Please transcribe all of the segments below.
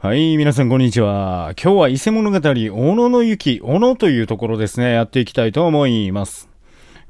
はい、皆さんこんにちは。今日は伊勢物語、小野の雪、小野というところですね、やっていきたいと思います。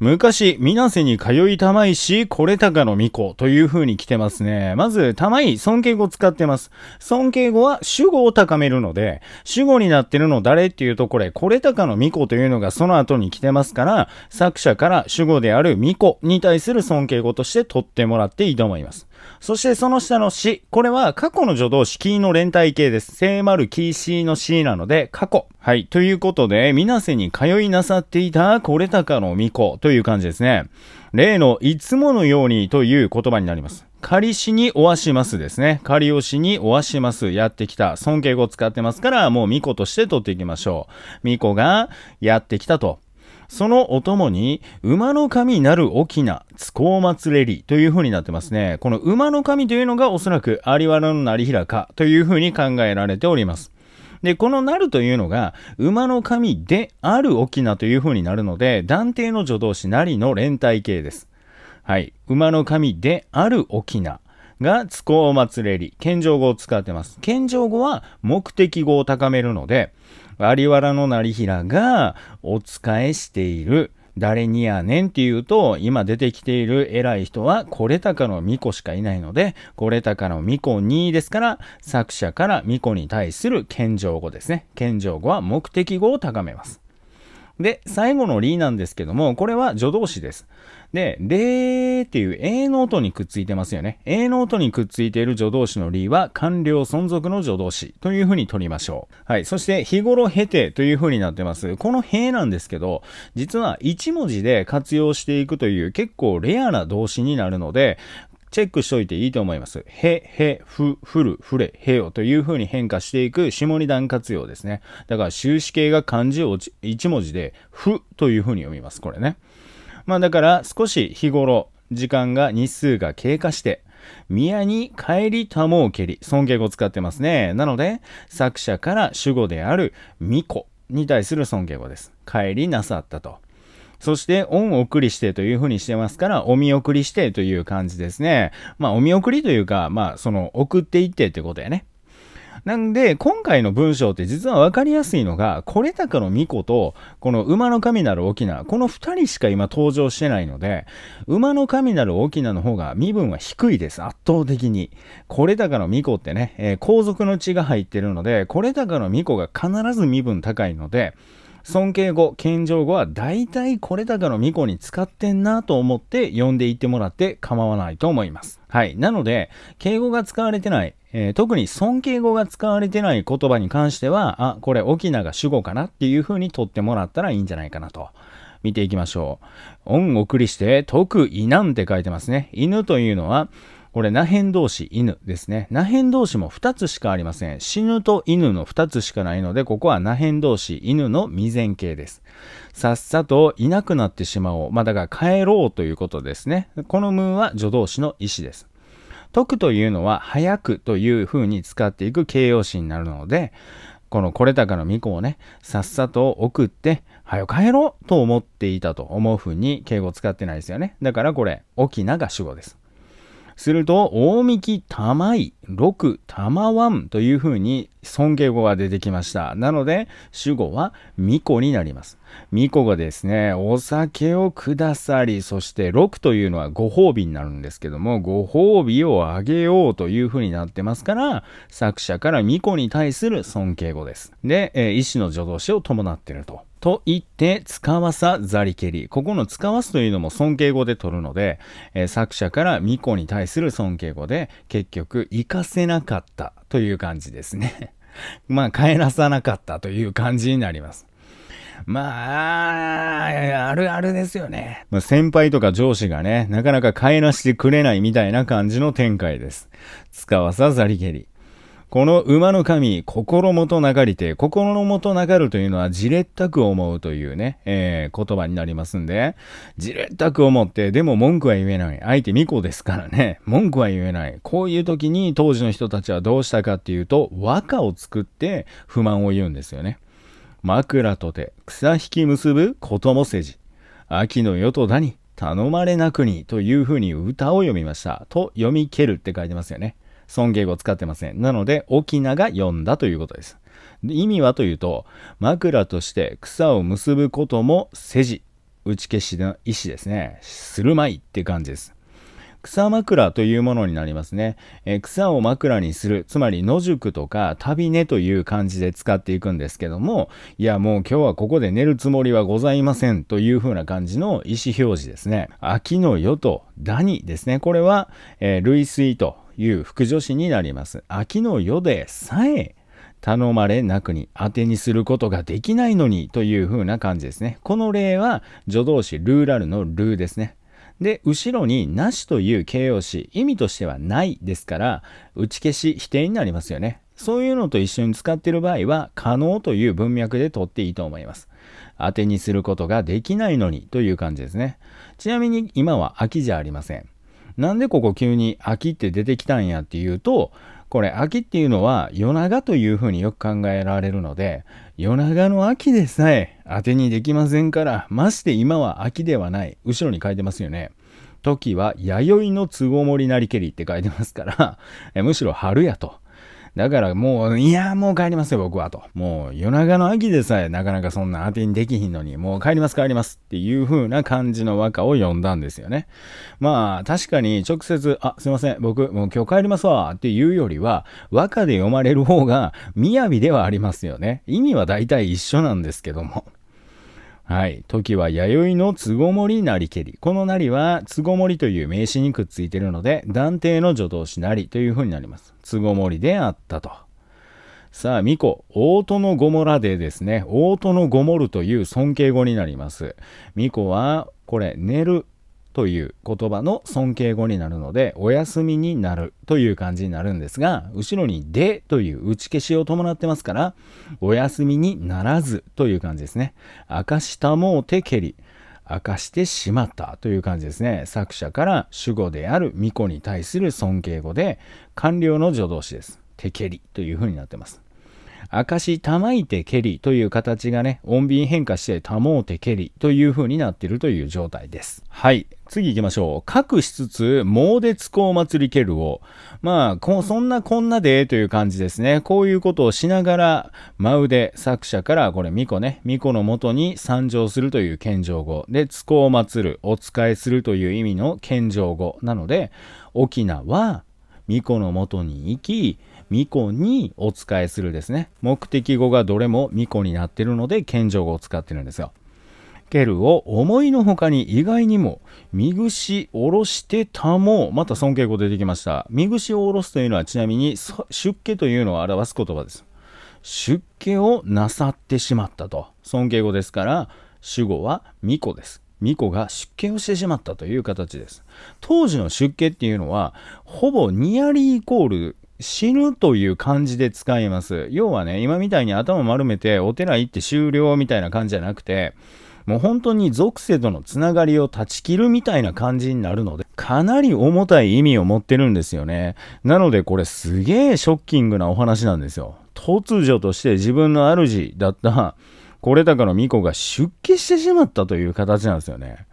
昔、水瀬に通いたまいし、これたかの巫女という風に来てますね。まず、たまい、尊敬語使ってます。尊敬語は主語を高めるので、主語になってるの誰っていうとこれ、これたかの巫女というのがその後に来てますから、作者から主語である巫女に対する尊敬語として取ってもらっていいと思います。そしてその下の死。これは過去の助動詞、キーの連帯形です。聖丸キー C の C なので、過去。はい。ということで、水瀬に通いなさっていた、これたかの巫女という感じですね。例の、いつものようにという言葉になります。仮しにおわしますですね。仮押しにおわします。やってきた。尊敬語使ってますから、もう巫女として取っていきましょう。巫女がやってきたと。そのお供に、馬の神なる沖な、津公祭れりという風になってますね。この馬の神というのがおそらく有原の成平かという風に考えられております。で、このなるというのが、馬の神である沖縄という風になるので、断定の助動詞なりの連帯形です。はい。馬の神である沖縄が、津公祭れり、謙譲語を使ってます。謙譲語は目的語を高めるので、有原の成平がお仕えしている。誰にやねんっていうと、今出てきている偉い人は、これたかの巫女しかいないので、これたかの巫女にですから、作者から巫女に対する謙譲語ですね。謙譲語は目的語を高めます。で、最後のリーなんですけども、これは助動詞です。で、でーっていう A の音にくっついてますよね。A の音にくっついている助動詞のリーは、完了存続の助動詞というふうに取りましょう。はい。そして、日頃経てというふうになってます。この平なんですけど、実は1文字で活用していくという結構レアな動詞になるので、チェックしといていいと思います。へ、へ、ふ、ふる、ふれ、へよというふうに変化していく下二段活用ですね。だから終止形が漢字を1文字で、ふというふうに読みます。これね。まあだから少し日頃、時間が日数が経過して、宮に帰りたもうけり、尊敬語を使ってますね。なので、作者から主語である巫女に対する尊敬語です。帰りなさったと。そして恩送りしてというふうにしてますから、お見送りしてという感じですね。まあお見送りというか、まあその送っていってってことやね。なんで、今回の文章って実はわかりやすいのが、これ高の巫女と、この馬の神なる翁、この二人しか今登場してないので、馬の神なる翁の方が身分は低いです、圧倒的に。これ高の巫女ってね、えー、皇族の血が入ってるので、これ高の巫女が必ず身分高いので、尊敬語、謙譲語は大体これだけの巫女に使ってんなと思って呼んでいってもらって構わないと思います。はい。なので、敬語が使われてない、えー、特に尊敬語が使われてない言葉に関しては、あ、これ沖縄が主語かなっていう風に取ってもらったらいいんじゃないかなと。見ていきましょう。恩送りして、徳、いなんて書いてますね。犬というのは、これ、なヘン同士、犬ですね。なヘン同士も2つしかありません。死ぬと犬の2つしかないので、ここはなヘン同士、犬の未然形です。さっさといなくなってしまおう。まあ、だから帰ろうということですね。このムーは助動詞の意思です。解くというのは、早くというふうに使っていく形容詞になるので、このこれたかの巫女をね、さっさと送って、はよ帰ろうと思っていたと思うふうに敬語を使ってないですよね。だからこれ、沖なが主語です。すると、大き玉井、六玉湾というふうに尊敬語が出てきました。なので、主語は巫女になります。巫女がですね、お酒をくださり、そして六というのはご褒美になるんですけども、ご褒美をあげようというふうになってますから、作者から巫女に対する尊敬語です。で、えー、意の助動詞を伴っていると。と言って使わさざりけり。ここの使わすというのも尊敬語で取るので、えー、作者から巫女に対する尊敬語で結局行かせなかったという感じですね。まあ帰らさなかったという感じになります。まあ、あるあるですよね。まあ、先輩とか上司がね、なかなか帰らしてくれないみたいな感じの展開です。使わさざりけり。この馬の神、心もとなかりて、心もとなかるというのは、じれったく思うというね、えー、言葉になりますんで、じれったく思って、でも文句は言えない。相手巫女ですからね、文句は言えない。こういう時に当時の人たちはどうしたかっていうと、和歌を作って不満を言うんですよね。枕とて、草引き結ぶこともせじ。秋の夜とだに、頼まれなくにというふうに歌を読みました。と読み蹴るって書いてますよね。尊敬語を使ってません。なので、翁が読んだということです。意味はというと、枕として草を結ぶことも世打ち消しの意思ですね。するまいって感じです。草枕というものになりますね。え草を枕にする、つまり野宿とか旅寝という感じで使っていくんですけども、いやもう今日はここで寝るつもりはございませんというふうな感じの意思表示ですね。秋の夜とダニですね。これは、えー、類推という副助詞になります。秋の世でさえ頼まれなくに当てにすることができないのにという風な感じですね。この例は助動詞ルーラルのルーですね。で、後ろになしという形容詞、意味としてはないですから、打ち消し否定になりますよね。そういうのと一緒に使っている場合は、可能という文脈で取っていいと思います。当てにすることができないのにという感じですね。ちなみに今は秋じゃありません。なんでここ急に秋って出てきたんやっていうと、これ秋っていうのは夜長というふうによく考えられるので、夜長の秋でさえ当てにできませんから、まして今は秋ではない。後ろに書いてますよね。時は弥生の都合もりなりけりって書いてますから、むしろ春やと。だからもう、いや、もう帰りますよ、僕はと。もう夜中の秋でさえなかなかそんな当てにできひんのに、もう帰ります帰りますっていう風な感じの和歌を読んだんですよね。まあ、確かに直接、あ、すいません、僕、もう今日帰りますわっていうよりは、和歌で読まれる方が雅ではありますよね。意味は大体一緒なんですけども。はい。時は弥生のつごもりなりけり。このなりは、つごもりという名詞にくっついているので、断定の助動詞なりというふうになります。つごもりであったと。さあ、巫女、大殿ごもらでですね、大殿ごもるという尊敬語になります。巫女は、これ、寝るという言葉の尊敬語になるので、お休みになるという感じになるんですが、後ろにでという打ち消しを伴ってますから、お休みにならずという感じですね。明かしたもうてけり。明かしてしまったという感じですね。作者から主語である巫女に対する尊敬語で、官僚の助動詞です。てけりという風になってます。明かしたまいてけりという形がね、穏便変化してたもうてけりという風になっているという状態です。はい。次行きましょう。隠しつつ、猛烈を祭りけるを。まあ、こ、そんなこんなでという感じですね。こういうことをしながら、真腕、作者から、これ、巫女ね、巫女のもとに参上するという献上語。で、津を祭る、お仕えするという意味の献上語。なので、沖縄は、巫女のもとに行き、巫女にお仕えするですね。目的語がどれも巫女になってるので、献上語を使ってるんですよ。ケルを思いのほかに意外にも、見串下ろしてたも、また尊敬語出てきました。見串を下ろすというのはちなみに出家というのを表す言葉です。出家をなさってしまったと。尊敬語ですから、主語は巫女です。巫女が出家をしてしまったという形です。当時の出家っていうのは、ほぼニアリーイコール死ぬという感じで使います。要はね、今みたいに頭丸めてお寺行って終了みたいな感じじゃなくて、もう本当に属性とのつながりを断ち切るみたいな感じになるので、かなり重たい意味を持ってるんですよね。なのでこれすげえショッキングなお話なんですよ。突如として自分の主だった、これ高の巫女が出家してしまったという形なんですよね。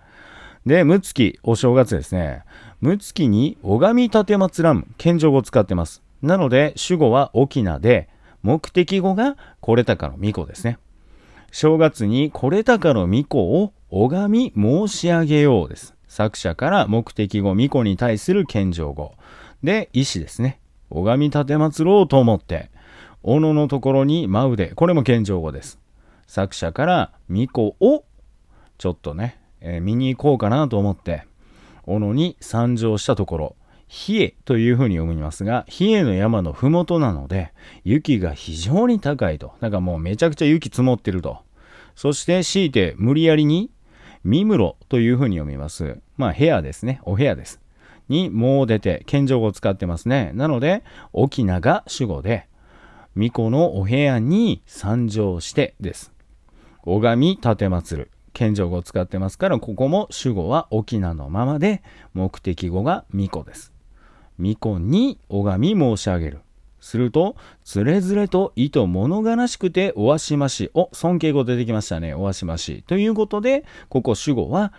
で、六月、お正月ですね。六月に拝み立てまつらむ、謙譲語を使ってます。なので、主語は沖縄で、目的語がこれ高の巫女ですね。正月にこれ高の巫女を拝み申し上げようです。作者から目的語巫女に対する謙譲語。で、医師ですね。拝み立てまつろうと思って。斧のところに真腕。これも謙譲語です。作者から巫女をちょっとね、えー、見に行こうかなと思って、斧に参上したところ、冷えというふうに読みますが、冷えの山のふもとなので、雪が非常に高いと。なんかもうめちゃくちゃ雪積もってると。そして強いて無理やりに、三室というふうに読みます。まあ部屋ですね。お部屋です。に、もう出て、謙譲語を使ってますね。なので、沖縄が主語で、巫女のお部屋に参上してです。拝み立祭る。謙譲語を使ってますから、ここも主語は沖縄のままで、目的語が巫女です。巫女に拝み申し上げる。すると、つれづれと意図物悲しくておわしまし。お、尊敬語出てきましたね。おわしまし。ということで、ここ主語は、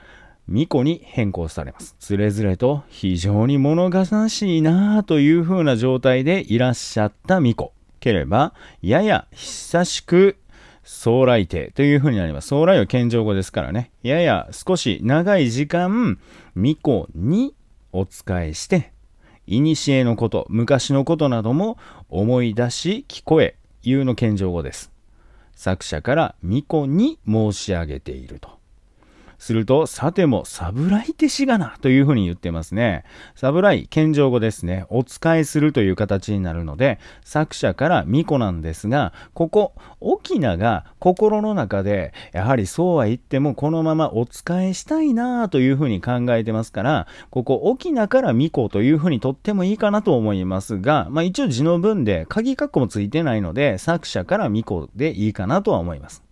巫女に変更されます。つれづれと非常に物悲しいなあという風な状態でいらっしゃった巫女。ければ、やや久しく将来亭という風になります。将来は謙譲語ですからね。やや少し長い時間、巫女にお仕えして、古のこと、昔のことなども思い出し、聞こえ、言うの謙譲語です。作者から巫女に申し上げていると。すると、さても、イテシがなというふうに言ってますね。イ、謙譲語ですね。お使いするという形になるので、作者から巫女なんですが、ここ、翁が心の中で、やはりそうは言っても、このままお使いしたいなというふうに考えてますから、ここ、翁から巫女というふうにとってもいいかなと思いますが、まあ一応字の文で、鍵括弧もついてないので、作者から巫女でいいかなとは思います。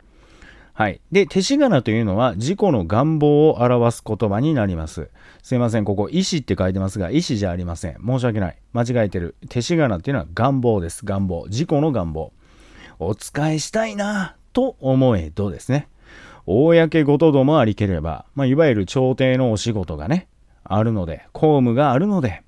はい。で、手しがなというのは、自己の願望を表す言葉になります。すいません、ここ、意思って書いてますが、意思じゃありません。申し訳ない。間違えてる。手しがなっていうのは願望です。願望。自己の願望。お使いしたいなと思えどですね。公事どもありければ、まあ、いわゆる朝廷のお仕事がね、あるので、公務があるので、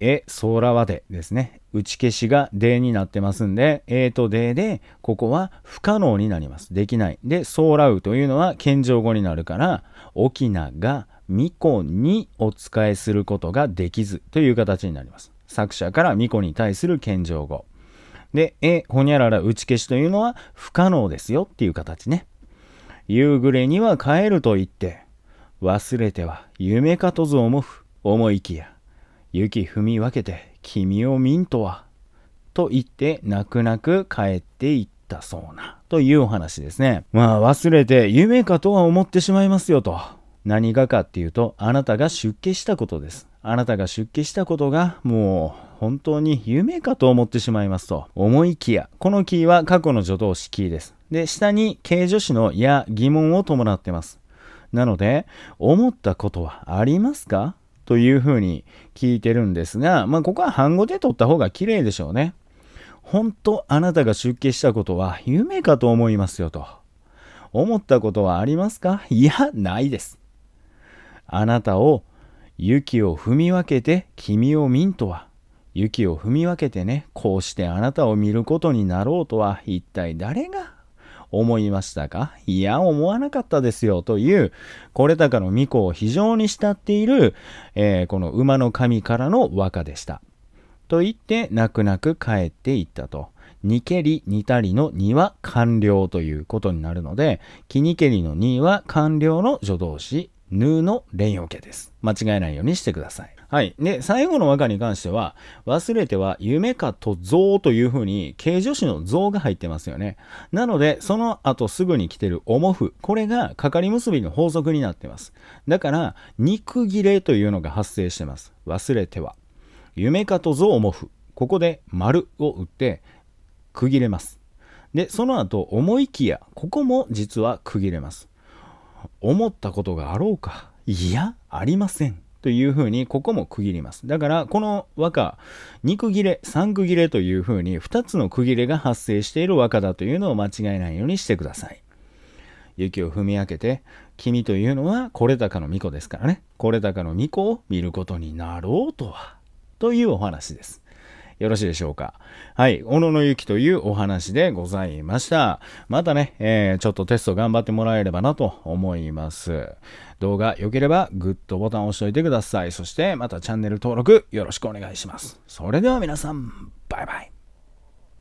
え、空はでですね。打ち消しがでになってますんで、えーとでで、ここは不可能になります。できない。で、ソーラウというのは謙譲語になるから、沖縄が巫女にお仕えすることができずという形になります。作者から巫女に対する謙譲語。で、え、ほにゃらら打ち消しというのは不可能ですよっていう形ね。夕暮れには帰ると言って、忘れては夢かとぞ思う、思いきや、雪踏み分けて君を見んとは。と言って泣く泣く帰っていったそうな。というお話ですね。まあ忘れて夢かとは思ってしまいますよと。何がかっていうと、あなたが出家したことです。あなたが出家したことがもう本当に夢かと思ってしまいますと思いきやこのキーは過去の助動詞キーですで下に形助詞の「や」疑問を伴ってますなので思ったことはありますかというふうに聞いてるんですが、まあ、ここは半語で取った方が綺麗でしょうね。本当あなたが出家したことは夢かと思いますよと。思ったことはありますかいや、ないです。あなたを雪を踏み分けて君を見んとは。雪を踏み分けてね、こうしてあなたを見ることになろうとは一体誰が思いましたかいや、思わなかったですよ、という、これ高の巫女を非常に慕っている、えー、この馬の神からの和歌でした。と言って、泣く泣く帰っていったと。にけり、にたりの2は完了ということになるので、きにけりの2は完了の助動詞、ぬの連用形です。間違えないようにしてください。はい。で、最後の和歌に関しては、忘れては夢かと像というふうに、形助詞の像が入ってますよね。なので、その後すぐに来てる重ふ、これがかかり結びの法則になってます。だから、肉切れというのが発生してます。忘れては。夢かと像重ふ。ここで丸を打って、区切れます。で、その後、思いきや、ここも実は区切れます。思ったことがあろうか。いや、ありません。というふうに、ここも区切ります。だから、この和歌、2区切れ、3区切れというふうに、2つの区切れが発生している和歌だというのを間違えないようにしてください。雪を踏み分けて、君というのは、これ高の巫女ですからね。これ高の巫女を見ることになろうとは。というお話です。よろしいでしょうか。はい。小野の雪というお話でございました。またね、えー、ちょっとテスト頑張ってもらえればなと思います。動画良ければグッドボタンを押しておいてください。そしてまたチャンネル登録よろしくお願いします。それでは皆さん、バイバイ。